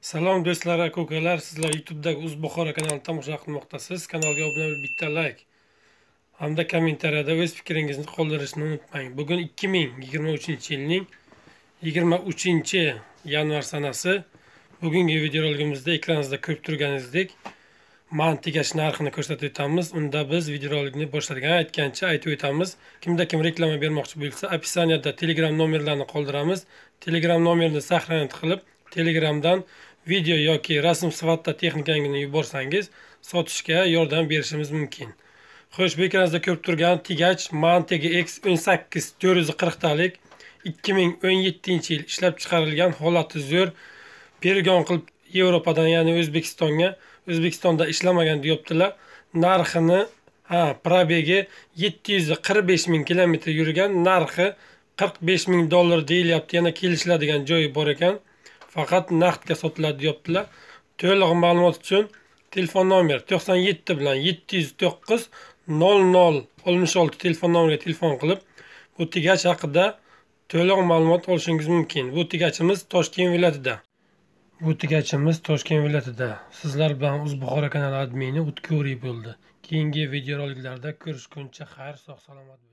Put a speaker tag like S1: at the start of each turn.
S1: Salom do'stlar, akokalar, sizlar YouTube'dagi O'zbuxora kanalini tomosha qilmoqdasiz. Kanalga obuna bo'lib bitta like hamda kommentariyada o'z fikringizni qoldirishni unutmang. Bugun 2023-yilning 23-yanvar sanasi. Bugungi videoroligimizda ekraningizda ko'rib turganingizdek mantigash narxini ko'rsatib o'tamiz. Unda biz videorolikni boshlagan aytgancha aytib o'tamiz. Kimda kim reklama bermoqchi bo'lsa, opisaniyada Telegram nomerlarini qoldiramiz. Telegram nomerini saqlanib qilib, Telegramdan video yoki rasm sifatida texnikangizni yuborsangiz sotishga yordam berishimiz mumkin xo'sh bekinizda ko'rib turgan tigach mantega x o'n sakkiz to'rt yuz qirqtalik ikki ming o'n yettinchi yil ishlab chiqarilgan holati zo'r pergon qilib yevropadan ya'ni o'zbekistonga o'zbekistonda ishlamagan deyaptilar narxini ha probegi yetti yuz qirq besh ming kilometr yurgan narxi qirq besh ming dollar deyilyapti yana kelishiladigan joyi bor ekan faqat naqdga sotiladi deyaptilar to'liq ma'lumot uchun telefon nomer to'qson yetti bilan yetti yuz to'qqiz nol nol oltmish olti telefon nomeriga telefon qilib bu tigach haqida to'liq ma'lumot olishingiz mumkin bu tigachimiz toshkent viloyatida bu tigachimiz toshkent viloyatida sizlar bilan uzbuxoro kanali admini o'tkuriy bo'ldi keyingi videoroliklarda ko'rishguncha xayr sog' salomat